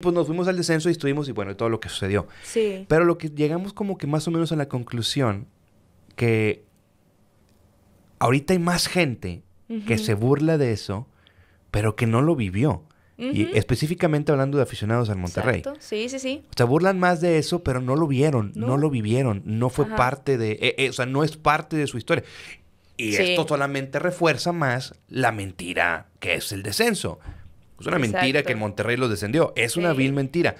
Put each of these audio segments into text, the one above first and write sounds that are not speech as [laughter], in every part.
pues nos fuimos al descenso y estuvimos y bueno, todo lo que sucedió. Sí. Pero lo que llegamos como que más o menos a la conclusión que ahorita hay más gente que se burla de eso, pero que no lo vivió. Y específicamente hablando de aficionados al Monterrey. Exacto. Sí, sí, sí. O sea, burlan más de eso, pero no lo vieron, no, lo vivieron, no fue parte de, eh, eh, o sea, no es parte de su historia. Y esto solamente refuerza más la mentira que es el descenso. Es una mentira que en Monterrey los descendió. Es una vil mentira.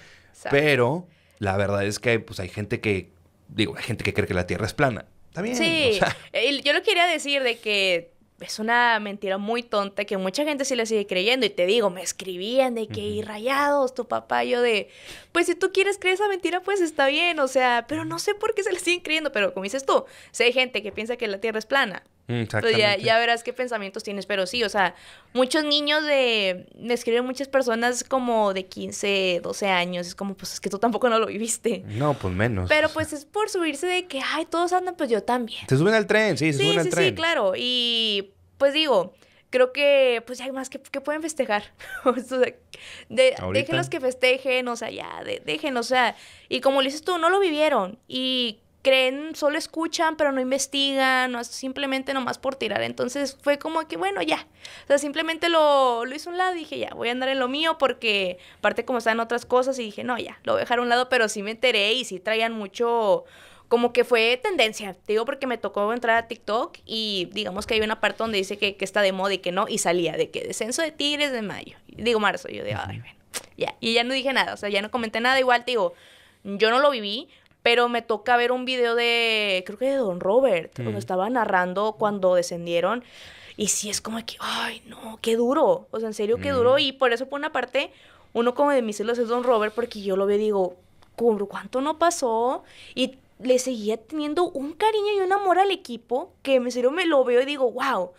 Pero la verdad es que pues, hay gente que, digo, hay gente que cree que la Tierra es plana. también Sí, [laughs] yo lo quería decir de que es una mentira muy tonta que mucha gente sí le sigue creyendo. Y te digo, me escribían de que, irrayados rayados, tu papá, yo de, pues si tú quieres creer esa mentira, pues está bien. O sea, pero no sé por qué se le siguen creyendo. Pero como dices tú, si hay gente que piensa que la Tierra es plana, Mm, Entonces ya, verás qué pensamientos tienes, pero sí, o sea, muchos niños de, me escriben muchas personas como de 15, 12 años, es como, pues es que tú tampoco no lo viviste. No, pues menos. Pero pues es por subirse de que, ay, todos andan, pues yo también. Se suben al tren, sí, se suben al tren. Sí, sí, claro, y pues digo, creo que pues hay más que, pueden festejar. [laughs] de, déjenlos que festejen, o sea, ya, de, déjenlos, o sea, y como le dices tú, no lo vivieron y creen, solo escuchan, pero no investigan, o simplemente nomás por tirar. Entonces fue como que, bueno, ya. O sea, simplemente lo, lo hice un lado y dije, ya, voy a andar en lo mío porque, aparte, como están otras cosas, y dije, no, ya, lo voy a dejar un lado, pero sí me enteré y sí traían mucho como que fue tendencia. Te digo porque me tocó entrar a TikTok y digamos que hay una parte donde dice que, está de moda y que no, y salía de que descenso de tigres de mayo. Digo marzo, yo de, ay, bueno, ya. Y ya no dije nada, o sea, ya no comenté nada. Igual te digo, yo no lo viví, pero me toca ver un video de, creo que de Don Robert, cuando mm. estaba narrando cuando descendieron. Y sí, es como que, ay, no, qué duro. O sea, en serio, qué duro. Mm. Y por eso, por una parte, uno como de mis celos es Don Robert, porque yo lo veo y digo, ¿cuánto no pasó? Y le seguía teniendo un cariño y un amor al equipo que en serio me lo veo y digo, wow,